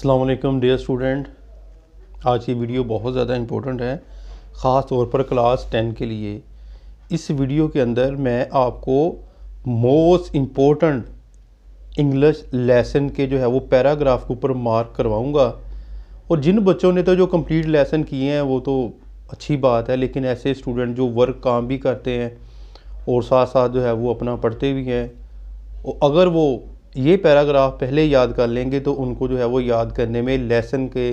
Aslam dear student आज की video बहुत ज़्यादा इम्पोर्टेंट है ख़ास तौर पर क्लास टेन के लिए इस वीडियो के अंदर मैं आपको मोस्ट इम्पोर्टेंट इंग्लिश लेसन के जो है वो पैराग्राफ के ऊपर मार्क करवाऊंगा और जिन बच्चों ने तो जो कंप्लीट लेसन किए हैं वो तो अच्छी बात है लेकिन ऐसे स्टूडेंट जो वर्क काम भी करते हैं और साथ साथ जो है वो अपना पढ़ते भी हैं और अगर वो ये पैराग्राफ पहले याद कर लेंगे तो उनको जो है वो याद करने में लेसन के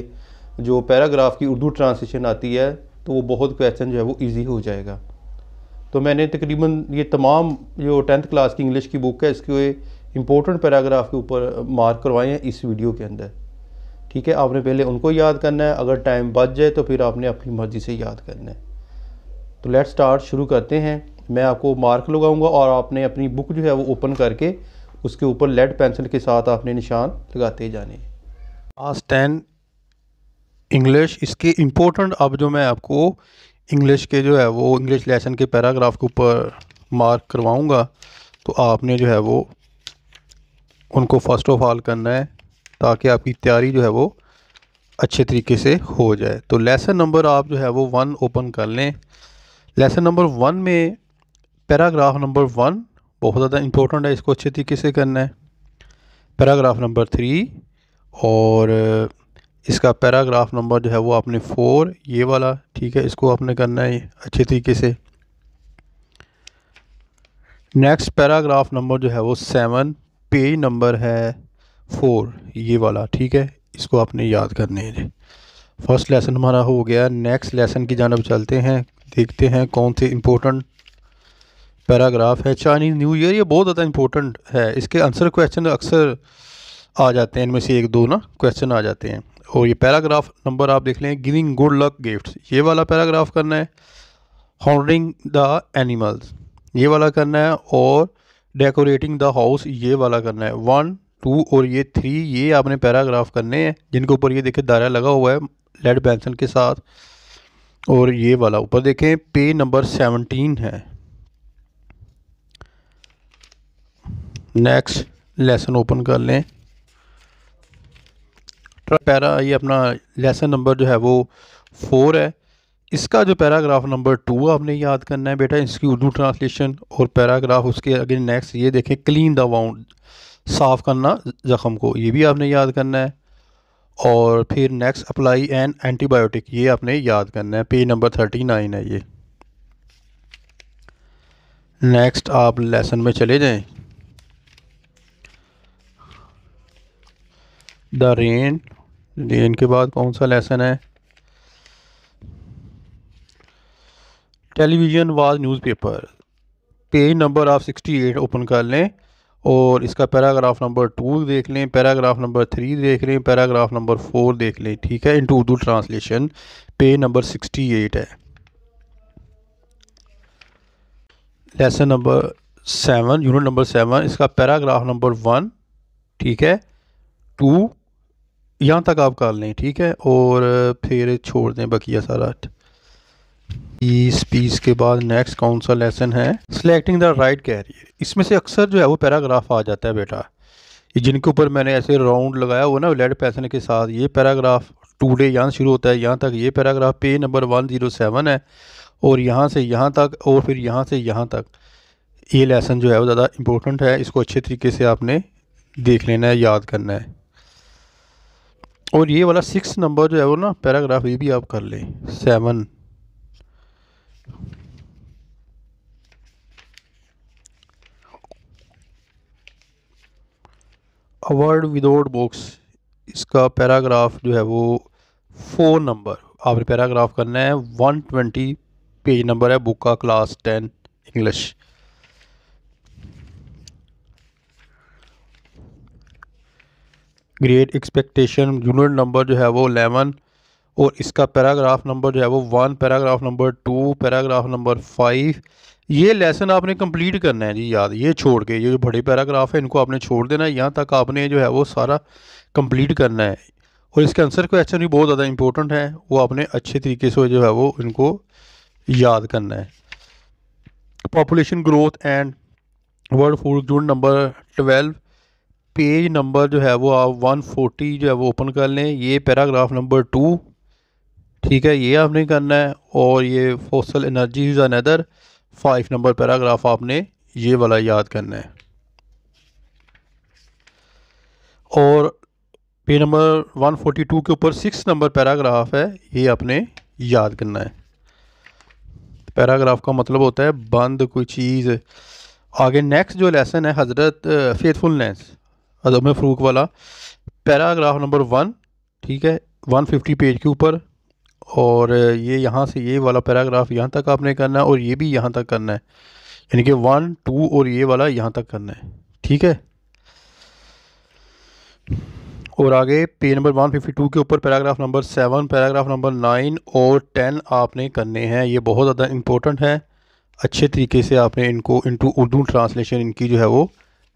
जो पैराग्राफ की उर्दू ट्रांसलेशन आती है तो वो बहुत क्वेश्चन जो है वो ईजी हो जाएगा तो मैंने तकरीबन ये तमाम जो टेंथ क्लास की इंग्लिश की बुक है इसके इम्पोर्टेंट पैराग्राफ के ऊपर मार्क करवाए हैं इस वीडियो के अंदर ठीक है आपने पहले उनको याद करना है अगर टाइम बच जाए तो फिर आपने अपनी मर्ज़ी से याद करना है तो लेट स्टार्ट शुरू करते हैं मैं आपको मार्क लगाऊंगा और आपने अपनी बुक जो है वो ओपन करके उसके ऊपर लेड पेंसिल के साथ आपने निशान लगाते जाने आज टेन इंग्लिश इसके इम्पोर्टेंट अब जो मैं आपको इंग्लिश के जो है वो इंग्लिश लेसन के पैराग्राफ के ऊपर मार्क करवाऊंगा तो आपने जो है वो उनको फ़र्स्ट ऑफ ऑल करना है ताकि आपकी तैयारी जो है वो अच्छे तरीके से हो जाए तो लेसन नंबर आप जो है वो वन ओपन कर लें लेसन नंबर वन में पैराग्राफ नंबर वन बहुत ज़्यादा इंपॉर्टेंट है इसको अच्छे तरीके से करना है पैराग्राफ नंबर थ्री और इसका पैराग्राफ नंबर जो है वो आपने फोर ये वाला ठीक है इसको आपने करना है अच्छे तरीके से नेक्स्ट पैराग्राफ नंबर जो है वो सेवन पेज नंबर है फोर ये वाला ठीक है इसको आपने याद करने है फर्स्ट लेसन हमारा हो गया नेक्स्ट लेसन की जानब चलते हैं देखते हैं कौन से इम्पोर्टेंट पैराग्राफ है चाइनीज़ न्यू ईयर ये बहुत ज़्यादा इंपॉर्टेंट है इसके आंसर क्वेश्चन अक्सर आ जाते हैं इनमें से एक दो ना क्वेश्चन आ जाते हैं और ये पैराग्राफ नंबर आप देख लें गिविंग गुड लक गिफ्ट ये वाला पैराग्राफ करना है हॉनरिंग द एनिमल्स ये वाला करना है और डेकोरेटिंग द हाउस ये वाला करना है वन टू और ये थ्री ये आपने पैराग्राफ करने हैं जिनके ऊपर ये देखें दायरा लगा हुआ है लेड पेंसिल के साथ और ये वाला ऊपर देखें पे नंबर सेवनटीन है नेक्स्ट लेसन ओपन कर लें पैरा ये अपना लेसन नंबर जो है वो फोर है इसका जो पैराग्राफ नंबर टू आपने याद करना है बेटा इसकी उर्दू ट्रांसलेशन और पैराग्राफ उसके अगे नेक्स्ट ये देखें क्लीन द वाउंड साफ़ करना ज़ख्म को ये भी आपने याद करना है और फिर नेक्स्ट अप्लाई एन एंटीबायोटिक ये आपने याद करना है पेज नंबर थर्टी नाइन है ये नेक्स्ट आप लेसन में चले जाएं द रेन रेन के बाद कौन सा लेसन है television vs newspaper page number आप सिक्सटी एट ओपन कर लें और इसका पैराग्राफ नंबर टू देख लें पैराग्राफ नंबर थ्री देख लें पैराग्राफ नंबर फोर देख लें ठीक है into Urdu translation page number sixty eight है lesson number seven unit number seven इसका पैराग्राफ नंबर वन ठीक है टू यहाँ तक आप कर लें ठीक है और फिर छोड़ दें बकिया सारा इस e पीस के बाद नेक्स्ट कौन सा लेसन है सिलेक्टिंग द राइट कैरियर इसमें से अक्सर जो है वो पैराग्राफ आ जाता है बेटा जिनके ऊपर मैंने ऐसे राउंड लगाया हुआ ना लेड पैसन के साथ ये पैराग्राफ टूडे यहाँ शुरू होता है यहाँ तक ये paragraph page number one zero seven है और यहाँ से यहाँ तक और फिर यहाँ से यहाँ तक ये लेसन जो है वो ज़्यादा इम्पोर्टेंट है इसको अच्छे तरीके से आपने देख लेना है याद करना है और ये वाला सिक्स नंबर जो है वो ना पैराग्राफ ये भी आप कर लें सेवन अवर्ड विदाउट बॉक्स इसका पैराग्राफ जो है वो फोर नंबर आपने पैराग्राफ करना है वन ट्वेंटी पेज नंबर है बुक का class ten English great expectation unit number जो है वो एलेवन और इसका पैराग्राफ नंबर जो है वो one paragraph number two paragraph number five ये लेसन आपने कंप्लीट करना है जी याद ये छोड़ के ये जो बड़े पैराग्राफ है इनको आपने छोड़ देना है यहाँ तक आपने जो है वो सारा कंप्लीट करना है और इसके आंसर क्वेश्चन भी बहुत ज़्यादा इंपॉर्टेंट है वो आपने अच्छे तरीके से जो है वो इनको याद करना है population growth and world food June number twelve page number जो है वो आप 140 जो है वो ओपन कर लें ये पैराग्राफ नंबर टू ठीक है ये आपने करना है और ये fossil energy is another five number paragraph आपने ये वाला याद करना है और पेज नंबर 142 के ऊपर सिक्स नंबर पैराग्राफ है ये आपने याद करना है पैराग्राफ का मतलब होता है बंद कोई चीज़ आगे नेक्स्ट जो लेसन है हज़रत फेथफुलनेस अदम फ़रूक वाला पैराग्राफ नंबर वन ठीक है वन फिफ्टी पेज के ऊपर और ये यहाँ से ये वाला पैराग्राफ यहाँ तक आपने करना है और ये भी यहाँ तक करना है यानी कि वन टू और ये वाला यहाँ तक करना है ठीक है और आगे page number one fifty two के ऊपर paragraph number seven paragraph number nine और टेन आपने करने हैं ये बहुत ज़्यादा इम्पोर्टेंट है अच्छे तरीके से आपने इनको इनटू उर्दू ट्रांसलेशन इनकी जो है वो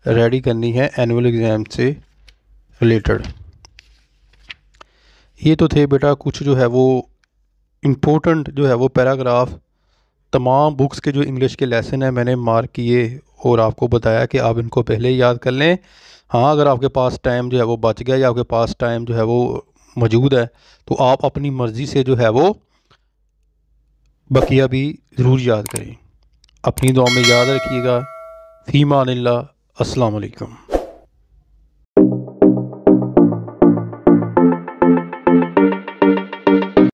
रेडी करनी है एनुअल एग्ज़ाम से रिलेटेड ये तो थे बेटा कुछ जो है वो इम्पोर्टेंट जो है वो पैराग्राफ तमाम बुक्स के जो इंग्लिश के लेसन हैं मैंने मार्क किए और आपको बताया कि आप इनको पहले ही याद कर लें हाँ अगर आपके पास टाइम जो है वो बच गया या आपके पास टाइम जो है वो मौजूद है तो आप अपनी मर्ज़ी से जो है वो बकिया भी ज़रूर याद करें अपनी दुआ में याद रखिएगा फ़ीमा अस्सलाम